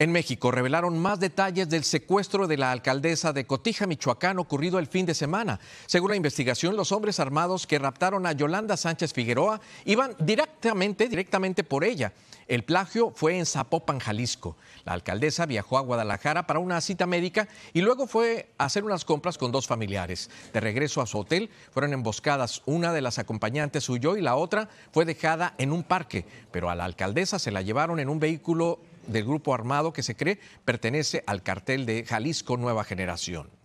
En México revelaron más detalles del secuestro de la alcaldesa de Cotija, Michoacán, ocurrido el fin de semana. Según la investigación, los hombres armados que raptaron a Yolanda Sánchez Figueroa iban directamente, directamente por ella. El plagio fue en Zapopan, Jalisco. La alcaldesa viajó a Guadalajara para una cita médica y luego fue a hacer unas compras con dos familiares. De regreso a su hotel, fueron emboscadas. Una de las acompañantes huyó y la otra fue dejada en un parque, pero a la alcaldesa se la llevaron en un vehículo del grupo armado que se cree pertenece al cartel de Jalisco Nueva Generación.